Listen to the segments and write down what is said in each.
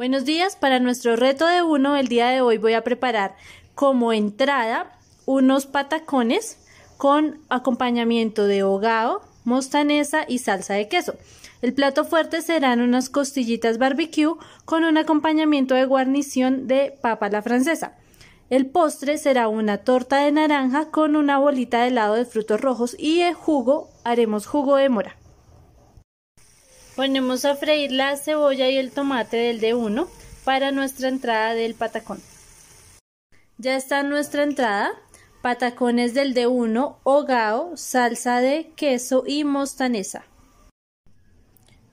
Buenos días, para nuestro reto de uno, el día de hoy voy a preparar como entrada unos patacones con acompañamiento de hogao, mostanesa y salsa de queso. El plato fuerte serán unas costillitas barbecue con un acompañamiento de guarnición de papa la francesa. El postre será una torta de naranja con una bolita de helado de frutos rojos y el jugo haremos jugo de mora. Ponemos a freír la cebolla y el tomate del d 1 para nuestra entrada del patacón. Ya está nuestra entrada, patacones del d 1 hogao, salsa de queso y mostanesa.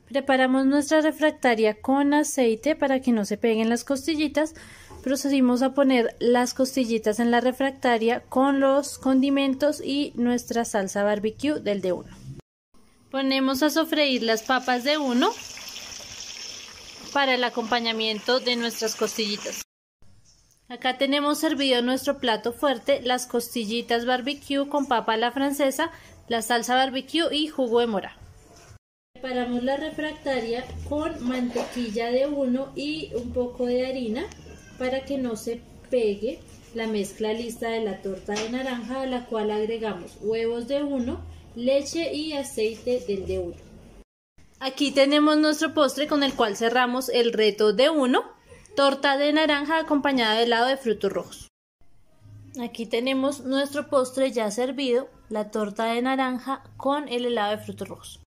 Preparamos nuestra refractaria con aceite para que no se peguen las costillitas. Procedimos a poner las costillitas en la refractaria con los condimentos y nuestra salsa barbecue del d 1 Ponemos a sofreír las papas de uno para el acompañamiento de nuestras costillitas. Acá tenemos servido nuestro plato fuerte, las costillitas barbecue con papa a la francesa, la salsa barbecue y jugo de mora. Preparamos la refractaria con mantequilla de uno y un poco de harina para que no se pegue la mezcla lista de la torta de naranja a la cual agregamos huevos de uno leche y aceite del de uno. Aquí tenemos nuestro postre con el cual cerramos el reto de uno. torta de naranja acompañada de helado de frutos rojos. Aquí tenemos nuestro postre ya servido, la torta de naranja con el helado de frutos rojos.